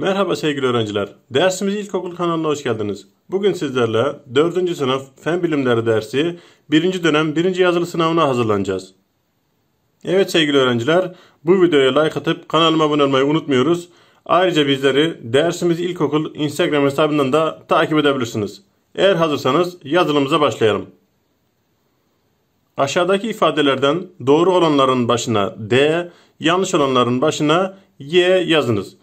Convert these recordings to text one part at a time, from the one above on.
Merhaba sevgili öğrenciler. Dersimiz İlkokul kanalına hoş geldiniz. Bugün sizlerle 4. sınıf Fen Bilimleri dersi 1. dönem 1. yazılı sınavına hazırlanacağız. Evet sevgili öğrenciler, bu videoya like atıp kanalıma abone olmayı unutmuyoruz. Ayrıca bizleri dersimiz İlkokul Instagram hesabından da takip edebilirsiniz. Eğer hazırsanız yazılımıza başlayalım. Aşağıdaki ifadelerden doğru olanların başına D, yanlış olanların başına Y yazınız.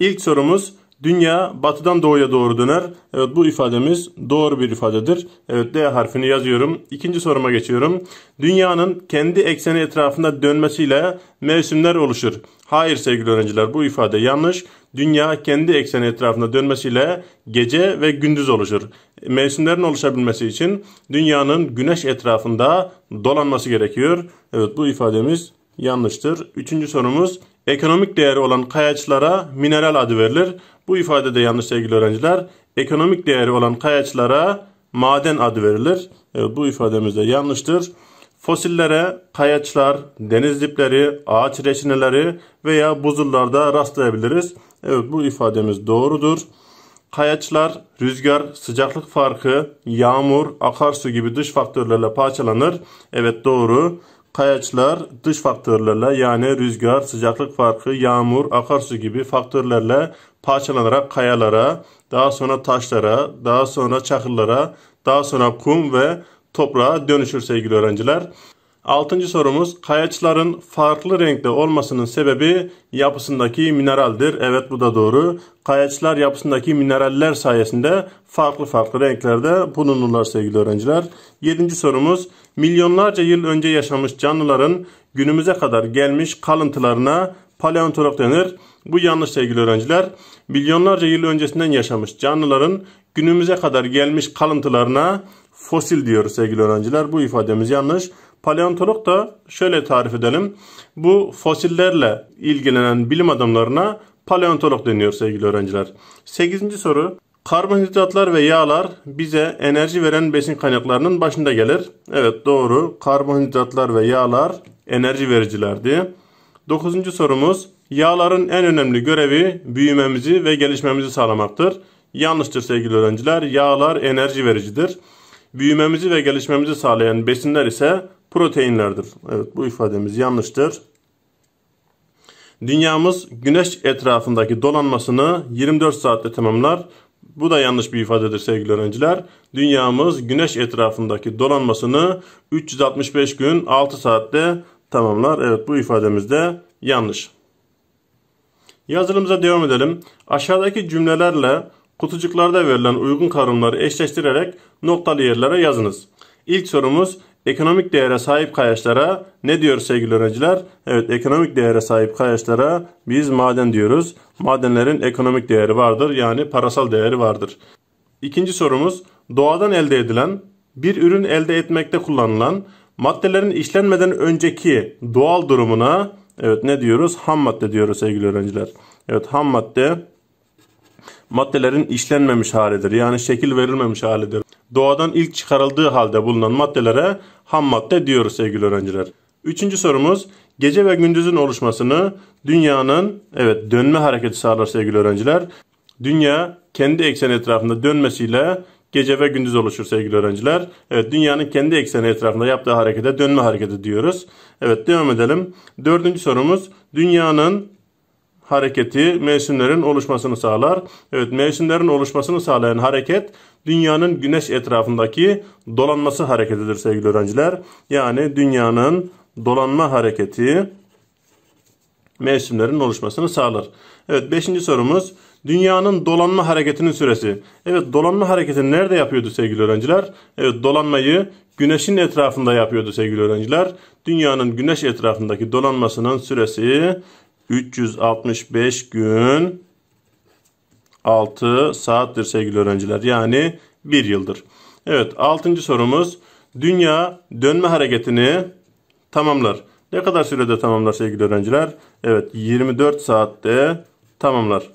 İlk sorumuz dünya batıdan doğuya doğru döner. Evet bu ifademiz doğru bir ifadedir. Evet D harfini yazıyorum. İkinci soruma geçiyorum. Dünyanın kendi ekseni etrafında dönmesiyle mevsimler oluşur. Hayır sevgili öğrenciler bu ifade yanlış. Dünya kendi ekseni etrafında dönmesiyle gece ve gündüz oluşur. Mevsimlerin oluşabilmesi için dünyanın güneş etrafında dolanması gerekiyor. Evet bu ifademiz yanlıştır. Üçüncü sorumuz Ekonomik değeri olan kayaçlara mineral adı verilir. Bu ifade de yanlış sevgili öğrenciler. Ekonomik değeri olan kayaçlara maden adı verilir. Evet, bu ifademiz de yanlıştır. Fosillere kayaçlar, deniz dipleri, ağaç reçineleri veya buzullarda rastlayabiliriz. Evet bu ifademiz doğrudur. Kayaçlar rüzgar, sıcaklık farkı, yağmur, akarsu gibi dış faktörlerle parçalanır. Evet doğru kayaçlar dış faktörlerle yani rüzgar, sıcaklık farkı, yağmur, akarsu gibi faktörlerle parçalanarak kayalara, daha sonra taşlara, daha sonra çakıllara, daha sonra kum ve toprağa dönüşür sevgili öğrenciler. Altıncı sorumuz kayaçların farklı renkte olmasının sebebi yapısındaki mineraldir. Evet bu da doğru. Kayaçlar yapısındaki mineraller sayesinde farklı farklı renklerde bulunurlar sevgili öğrenciler. Yedinci sorumuz milyonlarca yıl önce yaşamış canlıların günümüze kadar gelmiş kalıntılarına paleontolog denir. Bu yanlış sevgili öğrenciler. Milyonlarca yıl öncesinden yaşamış canlıların günümüze kadar gelmiş kalıntılarına fosil diyoruz sevgili öğrenciler. Bu ifademiz yanlış. Paleontolog da şöyle tarif edelim. Bu fosillerle ilgilenen bilim adamlarına paleontolog deniyor sevgili öğrenciler. 8. soru. Karbonhidratlar ve yağlar bize enerji veren besin kaynaklarının başında gelir. Evet doğru. Karbonhidratlar ve yağlar enerji vericilerdi. 9. sorumuz. Yağların en önemli görevi büyümemizi ve gelişmemizi sağlamaktır. Yanlıştır sevgili öğrenciler. Yağlar enerji vericidir. Büyümemizi ve gelişmemizi sağlayan besinler ise proteinlerdir. Evet bu ifademiz yanlıştır. Dünyamız güneş etrafındaki dolanmasını 24 saatte tamamlar. Bu da yanlış bir ifadedir sevgili öğrenciler. Dünyamız güneş etrafındaki dolanmasını 365 gün 6 saatte tamamlar. Evet bu ifademiz de yanlış. Yazılımıza devam edelim. Aşağıdaki cümlelerle kutucuklarda verilen uygun kavramları eşleştirerek noktalı yerlere yazınız. İlk sorumuz Ekonomik değere sahip kayaçlara ne diyor sevgili öğrenciler? Evet ekonomik değere sahip kayaçlara biz maden diyoruz. Madenlerin ekonomik değeri vardır yani parasal değeri vardır. İkinci sorumuz doğadan elde edilen bir ürün elde etmekte kullanılan maddelerin işlenmeden önceki doğal durumuna evet ne diyoruz? Ham madde diyoruz sevgili öğrenciler. Evet ham madde maddelerin işlenmemiş halidir. Yani şekil verilmemiş halidir. Doğadan ilk çıkarıldığı halde bulunan maddelere ham madde diyoruz sevgili öğrenciler. Üçüncü sorumuz gece ve gündüzün oluşmasını dünyanın evet dönme hareketi sağlar sevgili öğrenciler. Dünya kendi ekseni etrafında dönmesiyle gece ve gündüz oluşur sevgili öğrenciler. Evet dünyanın kendi ekseni etrafında yaptığı harekete dönme hareketi diyoruz. Evet devam edelim. Dördüncü sorumuz dünyanın hareketi mevsimlerin oluşmasını sağlar. Evet mevsimlerin oluşmasını sağlayan hareket dünyanın güneş etrafındaki dolanması hareketidir sevgili öğrenciler. Yani dünyanın dolanma hareketi mevsimlerin oluşmasını sağlar. Evet beşinci sorumuz dünyanın dolanma hareketinin süresi. Evet dolanma hareketini nerede yapıyordu sevgili öğrenciler? Evet dolanmayı güneşin etrafında yapıyordu sevgili öğrenciler. Dünyanın güneş etrafındaki dolanmasının süresi 365 gün 6 saattir sevgili öğrenciler. Yani 1 yıldır. Evet 6. sorumuz dünya dönme hareketini tamamlar. Ne kadar sürede tamamlar sevgili öğrenciler? Evet 24 saatte tamamlar.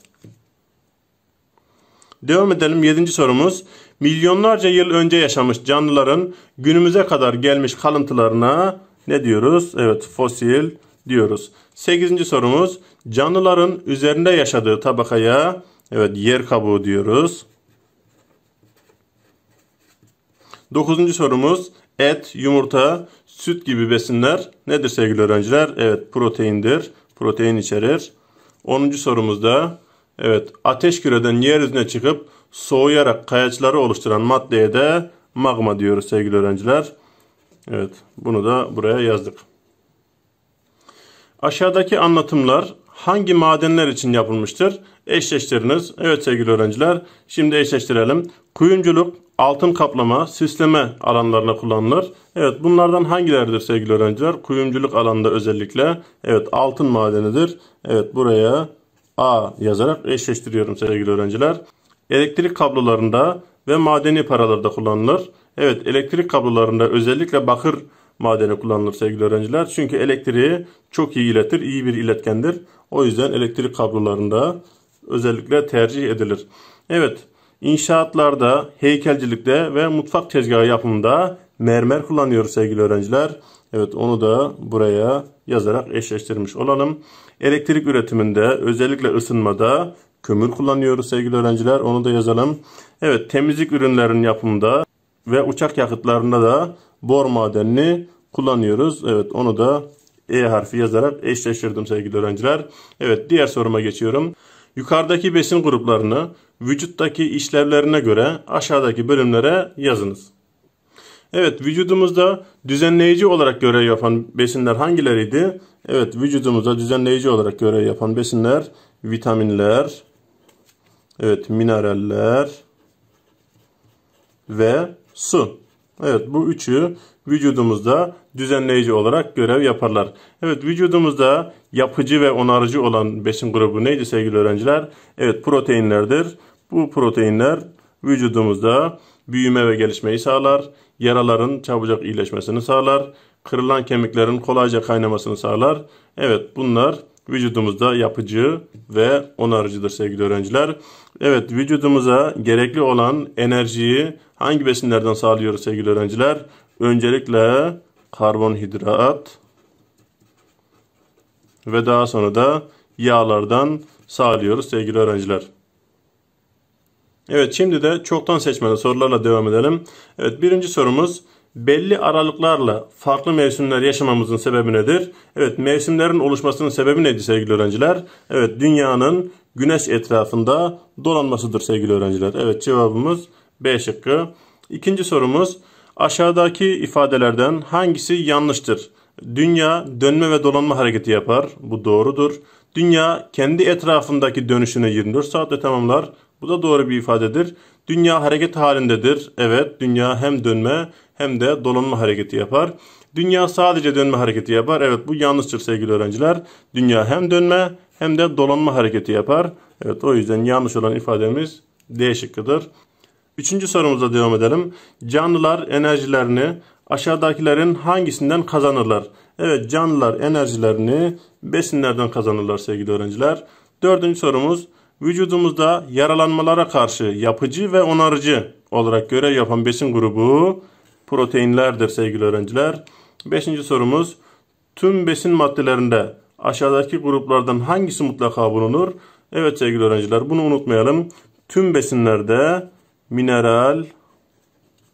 Devam edelim 7. sorumuz. Milyonlarca yıl önce yaşamış canlıların günümüze kadar gelmiş kalıntılarına ne diyoruz? Evet fosil diyoruz. 8. sorumuz canlıların üzerinde yaşadığı tabakaya evet yer kabuğu diyoruz. 9. sorumuz et, yumurta, süt gibi besinler nedir sevgili öğrenciler? Evet proteindir. Protein içerir. 10. sorumuzda evet ateş küreden yeryüzüne çıkıp soğuyarak kayaçları oluşturan maddeye de magma diyoruz sevgili öğrenciler. Evet bunu da buraya yazdık. Aşağıdaki anlatımlar hangi madenler için yapılmıştır? Eşleştiriniz. Evet sevgili öğrenciler şimdi eşleştirelim. Kuyumculuk, altın kaplama, süsleme alanlarına kullanılır. Evet bunlardan hangileridir sevgili öğrenciler? Kuyumculuk alanında özellikle evet altın madenidir. Evet buraya A yazarak eşleştiriyorum sevgili öğrenciler. Elektrik kablolarında ve madeni paralarda kullanılır. Evet elektrik kablolarında özellikle bakır madene kullanılır sevgili öğrenciler. Çünkü elektriği çok iyi iletir, iyi bir iletkendir. O yüzden elektrik kablolarında özellikle tercih edilir. Evet, inşaatlarda, heykelcilikte ve mutfak tezgahı yapımında mermer kullanıyoruz sevgili öğrenciler. Evet onu da buraya yazarak eşleştirmiş olalım. Elektrik üretiminde özellikle ısınmada kömür kullanıyoruz sevgili öğrenciler. Onu da yazalım. Evet temizlik ürünlerinin yapımında ve uçak yakıtlarında da bor madenini kullanıyoruz. Evet onu da E harfi yazarak eşleştirdim sevgili öğrenciler. Evet diğer soruma geçiyorum. Yukarıdaki besin gruplarını vücuttaki işlevlerine göre aşağıdaki bölümlere yazınız. Evet vücudumuzda düzenleyici olarak görev yapan besinler hangileriydi? Evet vücudumuzda düzenleyici olarak görev yapan besinler vitaminler, evet mineraller ve su. Evet bu üçü vücudumuzda düzenleyici olarak görev yaparlar. Evet vücudumuzda yapıcı ve onarıcı olan besin grubu neydi sevgili öğrenciler? Evet proteinlerdir. Bu proteinler vücudumuzda büyüme ve gelişmeyi sağlar. Yaraların çabucak iyileşmesini sağlar. Kırılan kemiklerin kolayca kaynamasını sağlar. Evet bunlar vücudumuzda yapıcı ve onarıcıdır sevgili öğrenciler. Evet vücudumuza gerekli olan enerjiyi hangi besinlerden sağlıyoruz sevgili öğrenciler? Öncelikle karbonhidrat ve daha sonra da yağlardan sağlıyoruz sevgili öğrenciler. Evet şimdi de çoktan seçmeli sorularla devam edelim. Evet birinci sorumuz belli aralıklarla farklı mevsimler yaşamamızın sebebi nedir? Evet mevsimlerin oluşmasının sebebi nedir sevgili öğrenciler? Evet dünyanın güneş etrafında dolanmasıdır sevgili öğrenciler. Evet cevabımız B şıkkı. İkinci sorumuz aşağıdaki ifadelerden hangisi yanlıştır? Dünya dönme ve dolanma hareketi yapar. Bu doğrudur. Dünya kendi etrafındaki dönüşünü 24 saatte tamamlar. Bu da doğru bir ifadedir. Dünya hareket halindedir. Evet, dünya hem dönme hem de dolanma hareketi yapar. Dünya sadece dönme hareketi yapar. Evet bu yanlıştır sevgili öğrenciler. Dünya hem dönme hem de dolanma hareketi yapar. Evet o yüzden yanlış olan ifademiz D şıkkıdır. Üçüncü sorumuza devam edelim. Canlılar enerjilerini aşağıdakilerin hangisinden kazanırlar? Evet canlılar enerjilerini besinlerden kazanırlar sevgili öğrenciler. Dördüncü sorumuz vücudumuzda yaralanmalara karşı yapıcı ve onarıcı olarak görev yapan besin grubu proteinlerdir sevgili öğrenciler. Beşinci sorumuz tüm besin maddelerinde aşağıdaki gruplardan hangisi mutlaka bulunur? Evet sevgili öğrenciler bunu unutmayalım. Tüm besinlerde mineral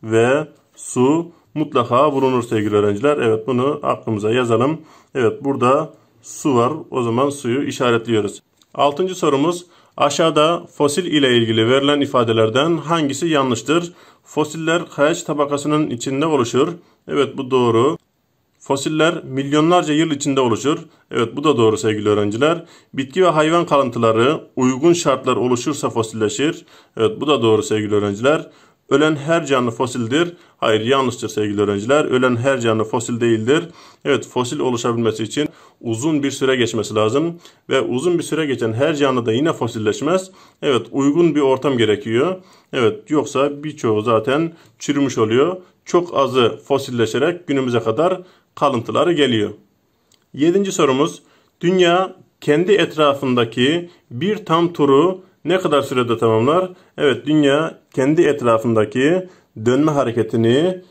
ve su mutlaka bulunur sevgili öğrenciler. Evet bunu aklımıza yazalım. Evet burada su var. O zaman suyu işaretliyoruz. Altıncı sorumuz Aşağıda fosil ile ilgili verilen ifadelerden hangisi yanlıştır? Fosiller kayaç tabakasının içinde oluşur. Evet bu doğru. Fosiller milyonlarca yıl içinde oluşur. Evet bu da doğru sevgili öğrenciler. Bitki ve hayvan kalıntıları uygun şartlar oluşursa fosilleşir. Evet bu da doğru sevgili öğrenciler. Ölen her canlı fosildir. Hayır yanlıştır sevgili öğrenciler. Ölen her canlı fosil değildir. Evet fosil oluşabilmesi için uzun bir süre geçmesi lazım. Ve uzun bir süre geçen her canlı da yine fosilleşmez. Evet uygun bir ortam gerekiyor. Evet yoksa birçoğu zaten çürümüş oluyor. Çok azı fosilleşerek günümüze kadar kalıntıları geliyor. Yedinci sorumuz. Dünya kendi etrafındaki bir tam turu ne kadar sürede tamamlar? Evet dünya kendi etrafındaki dönme hareketini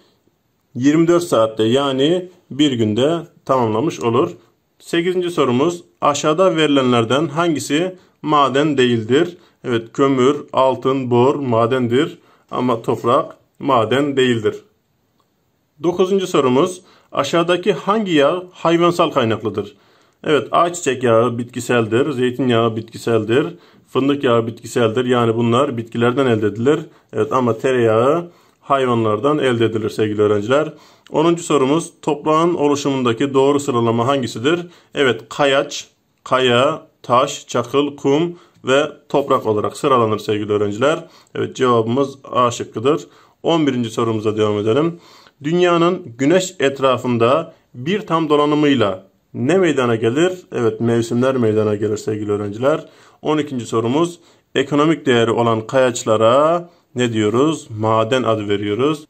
24 saatte yani bir günde tamamlamış olur. 8. sorumuz aşağıda verilenlerden hangisi maden değildir? Evet kömür, altın, bor madendir ama toprak maden değildir. 9. sorumuz aşağıdaki hangi yağ hayvansal kaynaklıdır? Evet ağaç çiçek yağı bitkiseldir, zeytinyağı bitkiseldir, Fındık yağı bitkiseldir. Yani bunlar bitkilerden elde edilir. Evet ama tereyağı hayvanlardan elde edilir sevgili öğrenciler. 10. sorumuz toprağın oluşumundaki doğru sıralama hangisidir? Evet kayaç, kaya, taş, çakıl, kum ve toprak olarak sıralanır sevgili öğrenciler. Evet cevabımız A şıkkıdır. 11. sorumuza devam edelim. Dünyanın güneş etrafında bir tam dolanımıyla ne meydana gelir? Evet mevsimler meydana gelir sevgili öğrenciler. 12. sorumuz ekonomik değeri olan kayaçlara ne diyoruz? Maden adı veriyoruz.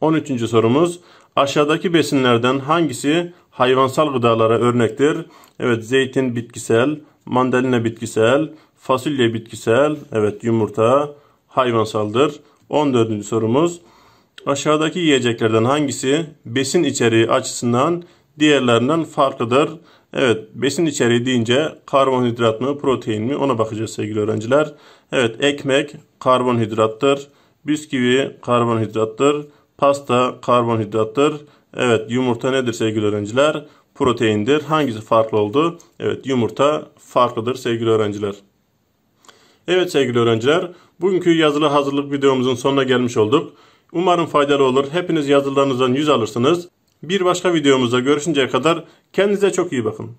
13. sorumuz aşağıdaki besinlerden hangisi hayvansal gıdalara örnektir? Evet zeytin bitkisel, mandalina bitkisel, fasulye bitkisel, evet yumurta hayvansaldır. 14. sorumuz aşağıdaki yiyeceklerden hangisi besin içeriği açısından diğerlerinden farklıdır. Evet besin içeriği deyince karbonhidrat mı protein mi ona bakacağız sevgili öğrenciler. Evet ekmek karbonhidrattır. Bisküvi karbonhidrattır. Pasta karbonhidrattır. Evet yumurta nedir sevgili öğrenciler? Proteindir. Hangisi farklı oldu? Evet yumurta farklıdır sevgili öğrenciler. Evet sevgili öğrenciler bugünkü yazılı hazırlık videomuzun sonuna gelmiş olduk. Umarım faydalı olur. Hepiniz yazılarınızdan yüz alırsınız. Bir başka videomuzda görüşünceye kadar kendinize çok iyi bakın.